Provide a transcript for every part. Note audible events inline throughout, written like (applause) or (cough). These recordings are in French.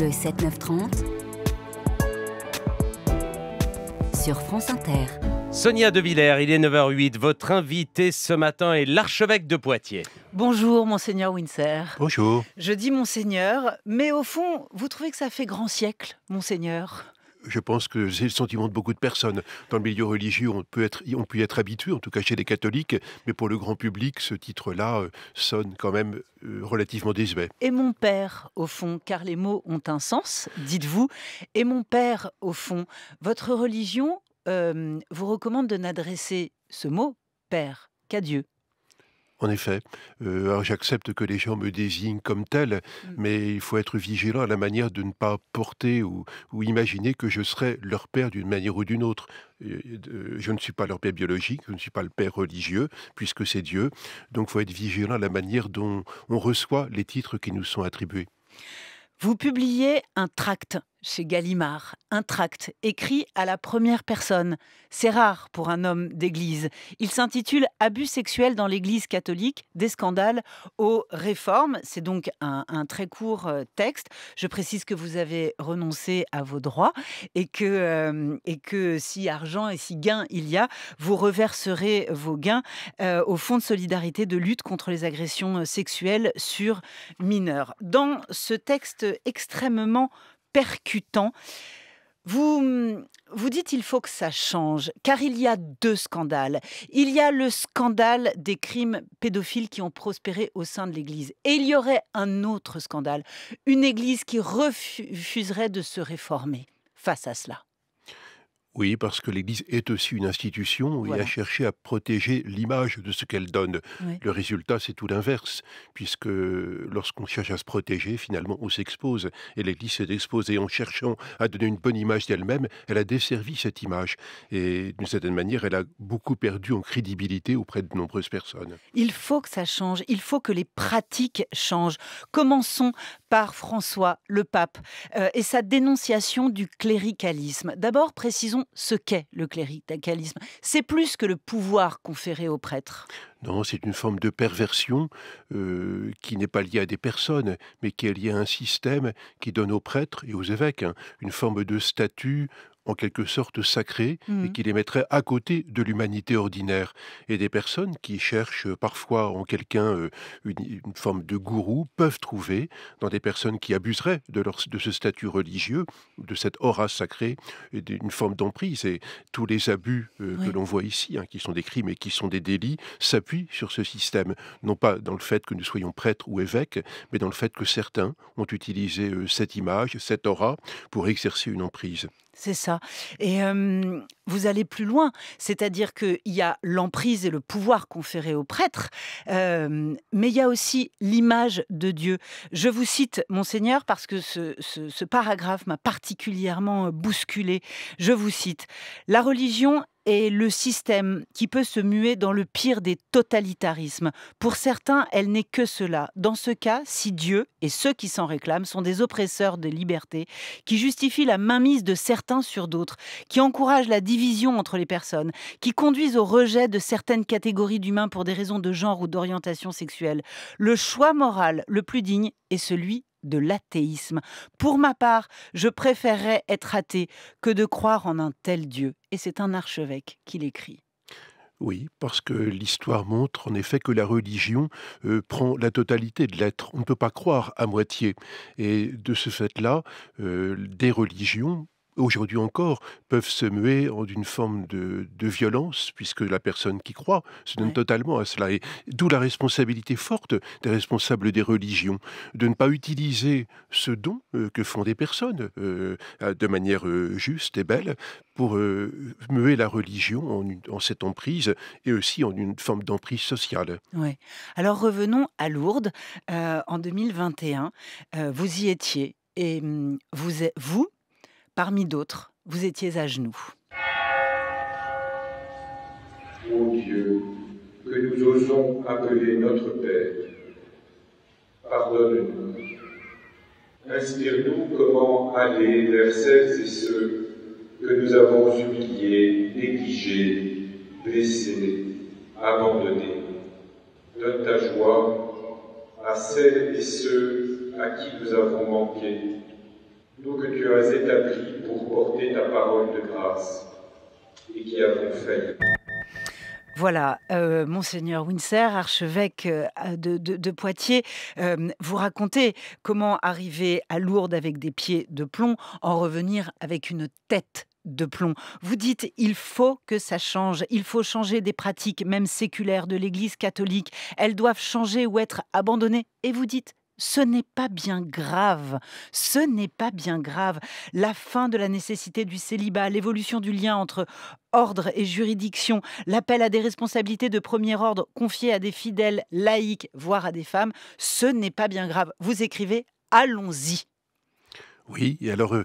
le 7-9-30 sur France Inter. Sonia De Villers, il est 9h08. Votre invité ce matin est l'archevêque de Poitiers. Bonjour, Monseigneur Windsor. Bonjour. Je dis Monseigneur, mais au fond, vous trouvez que ça fait grand siècle, Monseigneur je pense que c'est le sentiment de beaucoup de personnes. Dans le milieu religieux, on peut, être, on peut être habitué, en tout cas chez les catholiques, mais pour le grand public, ce titre-là euh, sonne quand même euh, relativement désuet. Et mon père, au fond, car les mots ont un sens, dites-vous. Et mon père, au fond, votre religion euh, vous recommande de n'adresser ce mot, père, qu'à Dieu. En effet. Euh, j'accepte que les gens me désignent comme tel, mm. mais il faut être vigilant à la manière de ne pas porter ou, ou imaginer que je serais leur père d'une manière ou d'une autre. Je ne suis pas leur père biologique, je ne suis pas le père religieux, puisque c'est Dieu. Donc il faut être vigilant à la manière dont on reçoit les titres qui nous sont attribués. Vous publiez un tract chez Gallimard, un tract écrit à la première personne. C'est rare pour un homme d'église. Il s'intitule Abus sexuels dans l'église catholique, des scandales aux réformes. C'est donc un, très court euh, texte. Je précise que vous avez renoncé à vos droits et que, euh, et que si argent et si gain il y a, vous reverserez vos gains euh, au Fonds de solidarité de lutte contre les agressions sexuelles sur mineurs. Dans ce texte extrêmement percutant. Vous, hmm, vous dites il faut que ça change, car il y a deux scandales. Il y a le scandale des crimes pédophiles qui ont prospéré au sein de l'Église. Et il y aurait un autre scandale, une Église qui refuserait de se réformer face à cela. Oui, parce que l'Église est aussi une institution et a cherché à protéger l'image de ce qu'elle donne. Le résultat, c'est tout l'inverse, puisque lorsqu'on cherche à se protéger, finalement, on s'expose. Et l'Église s'est exposée en cherchant à donner une bonne image d'elle-même. Elle a desservi cette image. Et d'une certaine manière, elle a beaucoup perdu en crédibilité auprès de nombreuses personnes. Il faut que ça change. Il faut que les pratiques changent. Commençons par François, le pape, euh, et sa dénonciation du cléricalisme. D'abord, précisons ce qu'est le cléricalisme. C'est plus que le pouvoir conféré aux prêtres. Non, c'est une forme de perversion euh, qui n'est pas liée à des personnes, mais qui est liée à un système qui donne aux prêtres et aux évêques hein, une forme de statut, en quelque sorte sacrés et mmh. qui les mettrait à côté de l'humanité ordinaire. Et des personnes qui cherchent euh, parfois en quelqu'un euh, une, forme de gourou peuvent trouver dans des personnes qui abuseraient de, de ce statut religieux, de cette aura sacrée, et d'une forme d'emprise. Et tous les abus euh, que l'on voit ici, hein, qui sont des crimes et qui sont des délits, s'appuient sur ce système. Non pas dans le fait que nous soyons prêtres ou évêques, mais dans le fait que certains ont utilisé cette image, cette aura, pour exercer une emprise. C'est ça. Et vous allez plus loin, c'est-à-dire qu'il y a l'emprise et le pouvoir conféré aux prêtres, mais il y a aussi l'image de Dieu. Je vous cite, monseigneur, parce que ce, paragraphe m'a particulièrement bousculé. Je vous cite, La religion est le système qui peut se muer dans le pire des totalitarismes. Pour certains, elle n'est que cela. Dans ce cas, si Dieu et ceux qui s'en réclament sont des oppresseurs de liberté, qui justifient la mainmise de certains sur d'autres, qui encouragent la division entre les personnes, qui conduisent au rejet de certaines catégories d'humains pour des raisons de genre ou d'orientation sexuelle, le choix moral le plus digne est celui de l'athéisme. Pour ma part, je préférerais être athée que de croire en un tel Dieu. Et c'est un archevêque qui l'écrit. Oui, parce que l'histoire montre en effet que la religion euh, prend la totalité de l'être. On ne peut pas croire à moitié. Et de ce fait-là, euh, des religions aujourd'hui encore, peuvent se muer en une forme de, violence, puisque la personne qui croit se donne totalement à cela. Et d'où la responsabilité forte des responsables des religions, de ne pas utiliser ce don euh, que font des personnes euh, de manière euh, juste et belle pour muer la religion en, cette emprise et aussi en une forme d'emprise sociale. Oui. Alors revenons à Lourdes. en 2021, vous y étiez et hum, vous, vous Parmi d'autres, vous étiez à genoux. Ô Dieu, que nous osons appeler notre Père, pardonne-nous. Inspire-nous comment aller vers celles et ceux que nous avons humiliés, négligés, blessés, abandonnés. Donne ta joie à celles et ceux à qui nous avons manqué que tu as établi pour porter ta parole de grâce et qui avons fait. Voilà, euh, Monseigneur Windsor, archevêque euh, de, Poitiers, euh, vous racontez comment arriver à Lourdes avec des pieds de plomb, en revenir avec une tête de plomb. Vous dites il faut que ça change, il faut changer des pratiques, même séculaires, de l'Église catholique. Elles doivent changer ou être abandonnées. Et vous dites ce n'est pas bien grave. Ce n'est pas bien grave. La fin de la nécessité du célibat, l'évolution du lien entre ordre et juridiction, l'appel à des responsabilités de premier ordre confiées à des fidèles laïcs, voire à des femmes, ce n'est pas bien grave. Vous écrivez Allons-y. Oui, et alors euh,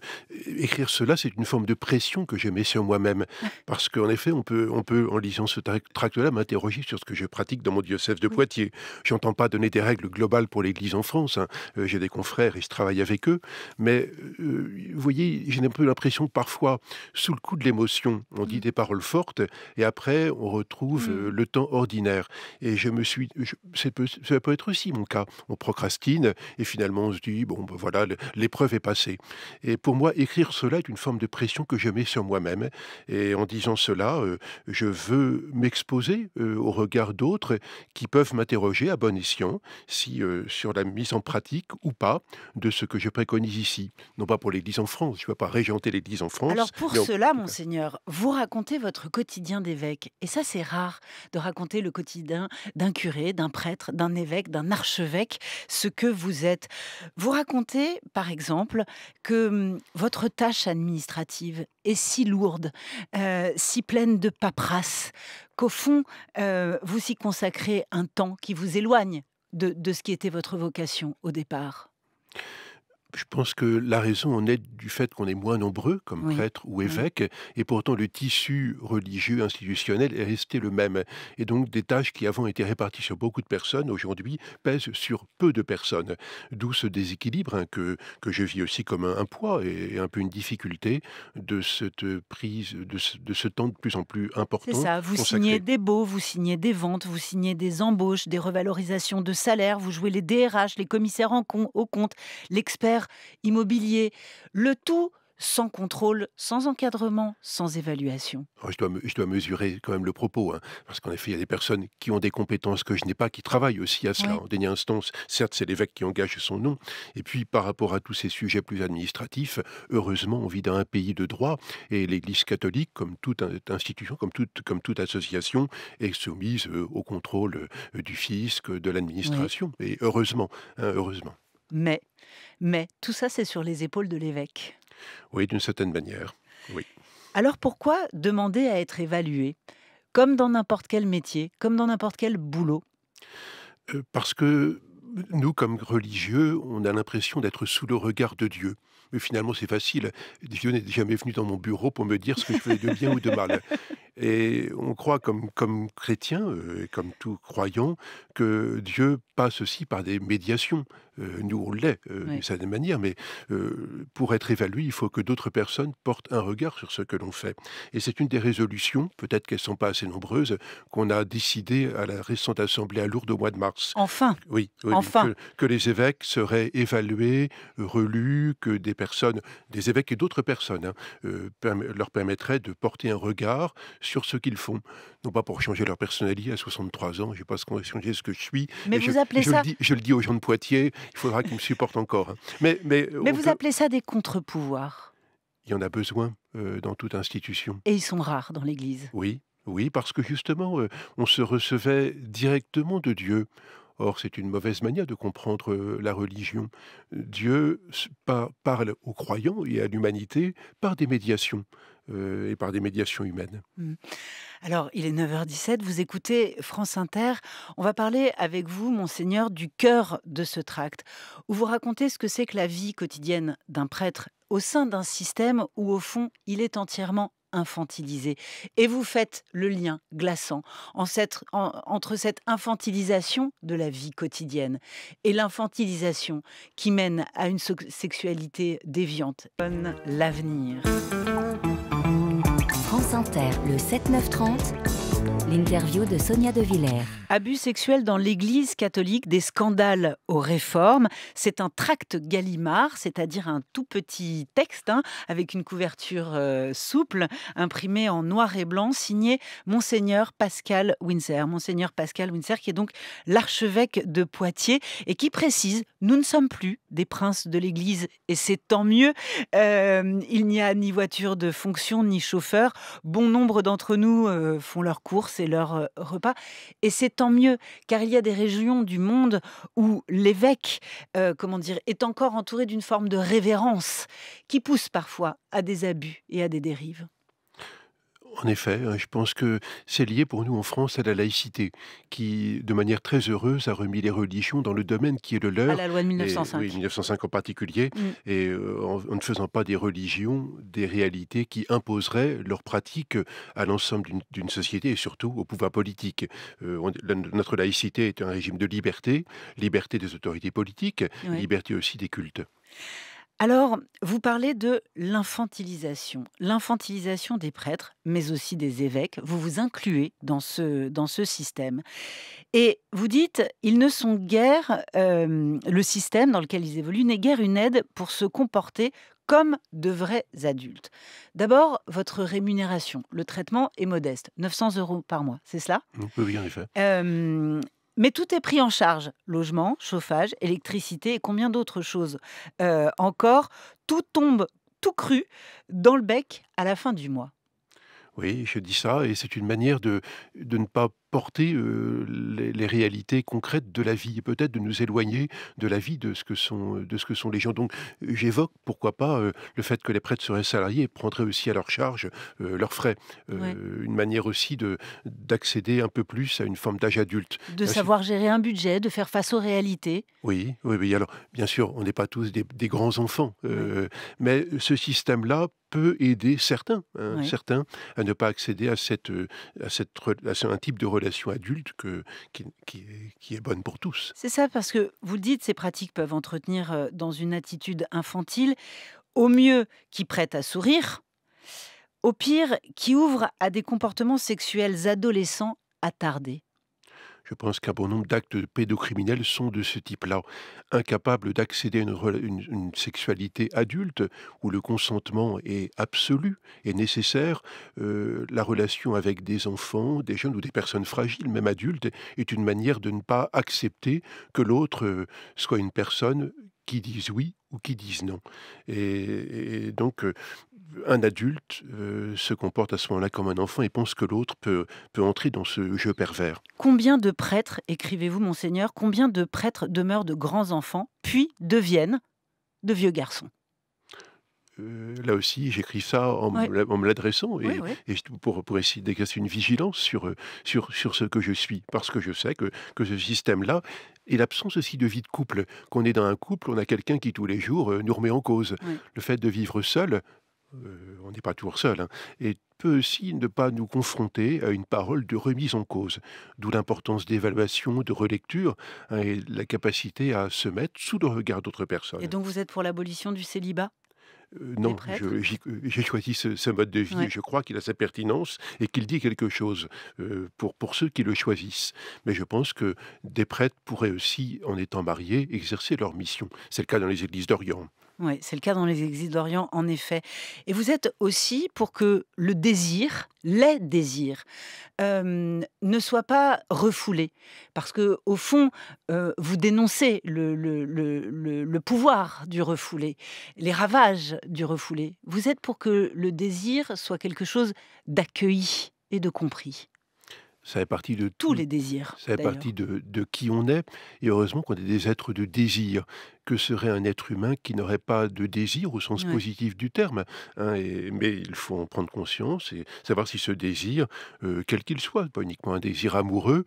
écrire cela, c'est une forme de pression que j'ai mis sur moi-même. (laughs) Parce qu'en effet, on peut, on peut, en lisant ce tract-là, m'interroger sur ce que je pratique dans mon diocèse de Poitiers. Je n'entends pas donner des règles globales pour l'Église en France. Hein. Euh, j'ai des confrères et je travaille avec eux. Mais euh, vous voyez, j'ai un peu l'impression que parfois, sous le coup de l'émotion, on dit mmh. des paroles fortes et après, on retrouve le temps ordinaire. Et je me suis. ça peut être aussi mon cas. On procrastine et finalement, on se dit, bon, ben voilà, l'épreuve est passée. Et pour moi, écrire cela est une forme de pression que je mets sur moi-même. Et en disant cela, euh, je veux m'exposer euh, au regard d'autres qui peuvent m'interroger à bon escient si, euh, sur la mise en pratique ou pas de ce que je préconise ici. Non pas pour l'Église en France, je ne veux pas régenter l'Église en France. Alors pour cela, monseigneur, vous racontez votre quotidien d'évêque. Et ça, c'est rare de raconter le quotidien d'un curé, d'un prêtre, d'un évêque, d'un archevêque, ce que vous êtes. Vous racontez, par exemple, que hum, votre tâche administrative est si lourde, euh, si pleine de paperasse, qu'au fond, euh, vous y consacrez un temps qui vous éloigne de, de ce qui était votre vocation au départ je pense que la raison en est du fait qu'on est moins nombreux comme prêtres ou évêques, et pourtant le tissu religieux institutionnel est resté le même. Et donc des tâches qui avant étaient réparties sur beaucoup de personnes, aujourd'hui pèsent sur peu de personnes. D'où ce déséquilibre hein, que, que je vis aussi comme un, poids et, un peu une difficulté de cette prise, de ce, temps de plus en plus important. C'est ça, vous signez des baux, vous signez des ventes, vous signez des embauches, des revalorisations de salaires, vous jouez les DRH, les commissaires en au compte, l'expert immobilier. Le tout sans contrôle, sans encadrement, sans évaluation. Oh, je dois, mesurer quand même le propos, hein, parce qu'en effet, il y a des personnes qui ont des compétences que je n'ai pas, qui travaillent aussi à cela en dernière instance. Certes, c'est l'évêque qui engage son nom. Et puis, par rapport à tous ces sujets plus administratifs, heureusement, on vit dans un pays de droit, et l'Église catholique, comme toute institution, comme toute, association, est soumise euh, au contrôle euh, du fisc, de l'administration. Et heureusement, hein, heureusement mais, mais, tout ça c'est sur les épaules de l'évêque. Oui, d'une certaine manière. Oui. Alors pourquoi demander à être évalué Comme dans n'importe quel métier, comme dans n'importe quel boulot euh, Parce que nous, comme religieux, on a l'impression d'être sous le regard de Dieu. Mais finalement, c'est facile. Dieu n'est jamais venu dans mon bureau pour me dire ce que je fais de bien ou de mal. (laughs) Et on croit comme, comme chrétien, euh, et comme tout croyant, que Dieu passe aussi par des médiations. Euh, nous, on l'est euh, d'une certaine manière, mais pour être évalué, il faut que d'autres personnes portent un regard sur ce que l'on fait. Et c'est une des résolutions, peut-être qu'elles ne sont pas assez nombreuses, qu'on a décidé à la récente assemblée à Lourdes au mois de mars. Enfin Oui, enfin. Que, les évêques seraient évalués, relus, que des personnes, des évêques et d'autres personnes, hein, leur permettraient de porter un regard sur ce qu'ils font. Non pas pour changer leur personnalité à 63 ans, je n'ai pas changer ce que je suis. Mais je, je Le dis, je le dis aux gens de Poitiers, il faudra qu'ils me supportent encore. Hein. Mais, mais, mais vous appelez ça des contre-pouvoirs Il y en a besoin euh, dans toute institution. Et ils sont rares dans l'Église Oui, oui, parce que justement, euh, on se recevait directement de Dieu. Or, c'est une mauvaise manière de comprendre euh, la religion. Dieu parle aux croyants et à l'humanité par des médiations, euh, et par des médiations humaines. Mmh. Alors, il est 9h17, vous écoutez France Inter. On va parler avec vous, monseigneur, du cœur de ce tract, où vous racontez ce que c'est que la vie quotidienne d'un prêtre au sein d'un système où, au fond, il est entièrement infantilisé. Et vous faites le lien glaçant entre cette infantilisation de la vie quotidienne et l'infantilisation qui mène à une sexualité déviante. L'avenir. France Inter, le 7-9-30, l'interview de Sonia De Villers. Abus sexuels dans l'Église catholique, des scandales aux réformes. C'est un tract Gallimard, c'est-à-dire un tout petit texte hein, avec une couverture euh, souple, imprimé en noir et blanc, signé Monseigneur Pascal Windsor. Monseigneur Pascal Windsor, qui est donc l'archevêque de Poitiers et qui précise Nous ne sommes plus des princes de l'Église et c'est tant mieux. Euh, il n'y a ni voiture de fonction ni chauffeur. Bon nombre d'entre nous euh, font leurs courses et leurs euh, repas. Et c'est tant mieux, car il y a des régions du monde où l'évêque, euh, comment dire, est encore entouré d'une forme de révérence qui pousse parfois à des abus et à des dérives. En effet, hein, je pense que c'est lié pour nous en France à la laïcité, qui, de manière très heureuse, a remis les religions dans le domaine qui est le leur. À la loi de 1905. oui, 1905 en particulier, mm. et euh, en, ne faisant pas des religions des réalités qui imposeraient leur pratique à l'ensemble d'une société et surtout au pouvoir politique. Euh, notre laïcité est un régime de liberté, liberté des autorités politiques, liberté aussi des cultes. Alors, vous parlez de l'infantilisation, l'infantilisation des prêtres, mais aussi des évêques. Vous vous incluez dans ce, dans ce système. Et vous dites, ils ne sont guère, euh, le système dans lequel ils évoluent n'est guère une aide pour se comporter comme de vrais adultes. D'abord, votre rémunération. Le traitement est modeste, 900 euros par mois, c'est cela Oui, en effet. Euh, mais tout est pris en charge. Logement, chauffage, électricité et combien d'autres choses euh, encore. Tout tombe tout cru dans le bec à la fin du mois. Oui, je dis ça, et c'est une manière de, de ne pas porter les, réalités concrètes de la vie et peut-être de nous éloigner de la vie de ce que sont, de ce que sont les gens. Donc j'évoque pourquoi pas le fait que les prêtres seraient salariés et prendraient aussi à leur charge leurs frais. Une manière aussi de, d'accéder un peu plus à une forme d'âge adulte. De savoir gérer un budget, de faire face aux réalités. Oui, oui, oui. Alors bien sûr, on n'est pas tous des, grands enfants, mais ce système-là peut aider certains, hein, certains à ne pas accéder à, cette, à, cette, à un type de relation adulte qui est bonne pour tous. C'est ça, parce que vous le dites, ces pratiques peuvent entretenir euh, dans une attitude infantile, au mieux qui prête à sourire, au pire qui ouvre à des comportements sexuels adolescents attardés. Je pense qu'un bon nombre d'actes pédocriminels sont de ce type-là, incapables d'accéder à une, sexualité adulte où le consentement est absolu et nécessaire. Euh, la relation avec des enfants, des jeunes ou des personnes fragiles, même adultes, est une manière de ne pas accepter que l'autre euh, soit une personne qui dise oui ou qui dise non. Et, donc, euh, un adulte euh, se comporte à ce moment-là comme un enfant et pense que l'autre peut, peut entrer dans ce jeu pervers. Combien de prêtres, écrivez-vous monseigneur, combien de prêtres demeurent de grands enfants, puis deviennent de vieux garçons euh, là aussi, j'écris ça en, me l'adressant et, pour, pour, essayer d'exercer une vigilance sur, euh, sur, sur ce que je suis, parce que je sais que, que ce système-là et l'absence aussi de vie de couple. Qu'on est dans un couple, on a quelqu'un qui tous les jours nous remet en cause. Le fait de vivre seul, euh, on n'est pas toujours seul, hein, et peut aussi ne pas nous confronter à une parole de remise en cause, d'où l'importance d'évaluation, de relecture hein, et la capacité à se mettre sous le regard d'autres personnes. Et donc vous êtes pour l'abolition du célibat euh, non, euh, j'ai choisi ce, mode de vie. Je crois qu'il a sa pertinence et qu'il dit quelque chose pour, pour ceux qui le choisissent. Mais je pense que des prêtres pourraient aussi, en étant mariés, exercer leur mission. C'est le cas dans les églises d'Orient. Oui, c'est le cas dans les exils d'Orient, en effet. Et vous êtes aussi pour que le désir, les désirs, ne soient pas refoulés. Parce que, au fond, euh, vous dénoncez le, le, pouvoir du refoulé, les ravages du refoulé. Vous êtes pour que le désir soit quelque chose d'accueilli et de compris. Ça fait partie de tous les désirs. Ça fait partie de, qui on est. Et heureusement qu'on est des êtres de désir. Que serait un être humain qui n'aurait pas de désir au sens positif du terme hein, Mais il faut en prendre conscience et savoir si ce désir, euh, quel qu'il soit, pas uniquement un désir amoureux,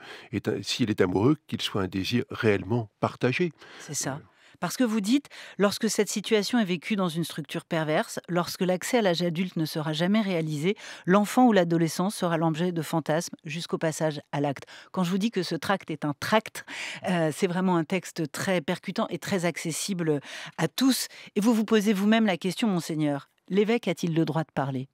s'il est amoureux, qu'il soit un désir réellement partagé. C'est ça. Euh, parce que vous dites, lorsque cette situation est vécue dans une structure perverse, lorsque l'accès à l'âge adulte ne sera jamais réalisé, l'enfant ou l'adolescent sera l'objet de fantasmes jusqu'au passage à l'acte. Quand je vous dis que ce tract est un tract, euh, c'est vraiment un texte très percutant et très accessible à tous. Et vous vous posez vous-même la question, monseigneur, l'évêque a-t-il le droit de parler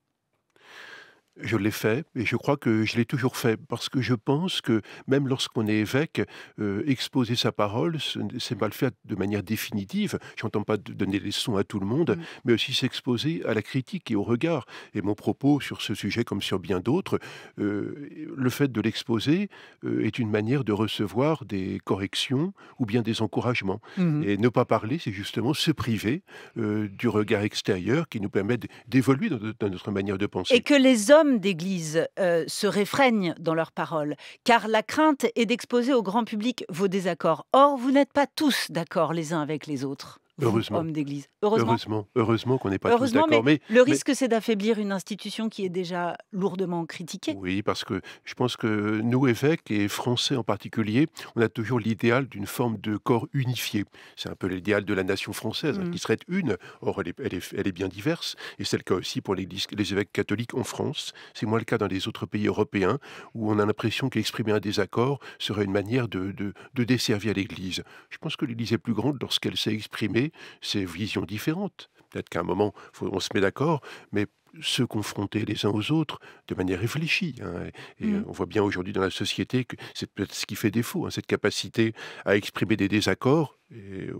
je l'ai fait et je crois que je l'ai toujours fait parce que je pense que même lorsqu'on est évêque, euh, exposer sa parole, c'est le fait de manière définitive. J'entends pas donner des leçons à tout le monde, mm. mais aussi s'exposer à la critique et au regard. Et mon propos sur ce sujet, comme sur bien d'autres, euh, le fait de l'exposer euh, est une manière de recevoir des corrections ou bien des encouragements. Mm-hmm. Et ne pas parler, c'est justement se priver du regard extérieur qui nous permet d'évoluer dans, dans notre manière de penser. Et que les hommes d'Église euh, se réfrègnent dans leurs paroles, car la crainte est d'exposer au grand public vos désaccords. Or, vous n'êtes pas tous d'accord les uns avec les autres heureusement. homme d'église. Heureusement, heureusement, qu'on n'est pas tous d'accord. Mais, le risque, c'est d'affaiblir une institution qui est déjà lourdement critiquée. Oui, parce que je pense que nous, évêques, et Français en particulier, on a toujours l'idéal d'une forme de corps unifié. C'est un peu l'idéal de la nation française, mm. qui serait une. Or, elle est, bien diverse, et c'est le cas aussi pour l'église, les évêques catholiques en France. C'est moins le cas dans les autres pays européens, où on a l'impression qu'exprimer un désaccord serait une manière de, de, de desservir l'Église. Je pense que l'Église est plus grande lorsqu'elle s'est exprimée ces visions différentes. Peut-être qu'à un moment, on se met d'accord, mais se confronter les uns aux autres de manière réfléchie. Hein, et mm. on voit bien aujourd'hui dans la société que c'est peut-être ce qui fait défaut, hein, cette capacité à exprimer des désaccords. Et,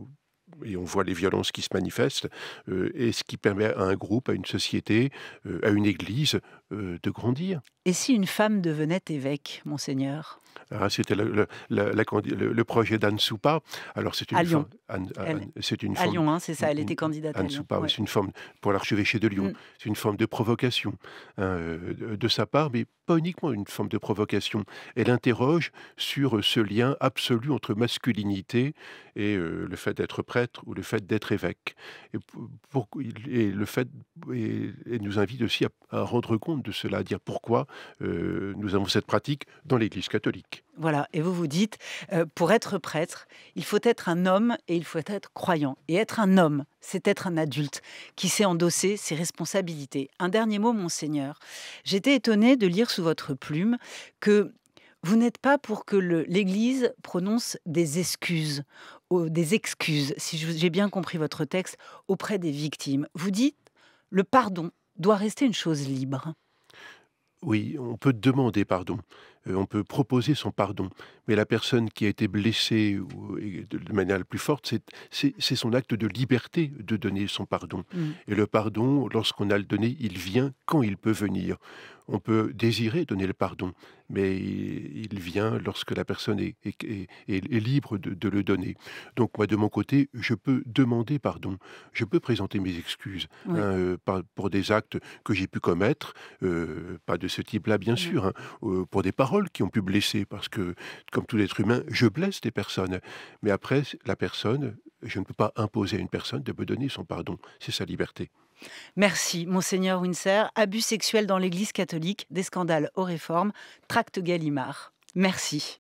on voit les violences qui se manifestent, euh, et ce qui permet à un groupe, à une société, euh, à une église euh, de grandir. Et si une femme devenait évêque, monseigneur Hein, c'était le, le, projet d'Anne Soupa. Alors, c'est une c'est une Lyon, hein, c'est ça, elle était candidate une forme, pour l'archevêché de Lyon, mm. c'est une forme de provocation hein, de, sa part, mais pas uniquement une forme de provocation. Elle interroge sur ce lien absolu entre masculinité et euh, le fait d'être prêtre ou le fait d'être évêque. Et, le fait, et, nous invite aussi à, rendre compte de cela, à dire pourquoi euh, nous avons cette pratique dans l'Église catholique. Voilà, et vous vous dites, euh, pour être prêtre, il faut être un homme et il faut être croyant. Et être un homme, c'est être un adulte qui sait endosser ses responsabilités. Un dernier mot, monseigneur. J'étais étonné de lire sous votre plume que vous n'êtes pas pour que l'Église prononce des excuses, des excuses, si j'ai bien compris votre texte, auprès des victimes. Vous dites, le pardon doit rester une chose libre. Oui, on peut demander pardon. Euh, on peut proposer son pardon. Mais la personne qui a été blessée de manière la plus forte, c'est son acte de liberté de donner son pardon. Mm. Et le pardon, lorsqu'on a le donné, il vient quand il peut venir. On peut désirer donner le pardon, mais il vient lorsque la personne est, libre de, le donner. Donc moi, de mon côté, je peux demander pardon, je peux présenter mes excuses hein, euh, pour des actes que j'ai pu commettre, euh, pas de ce type-là bien sûr, hein, pour des paroles qui ont pu blesser, parce que, comme tout être humain, je blesse des personnes. Mais après, la personne, je ne peux pas imposer à une personne de me donner son pardon. C'est sa liberté. Merci, Monseigneur Winser. Abus sexuels dans l'Église catholique, des scandales aux réformes, tracte Gallimard. Merci.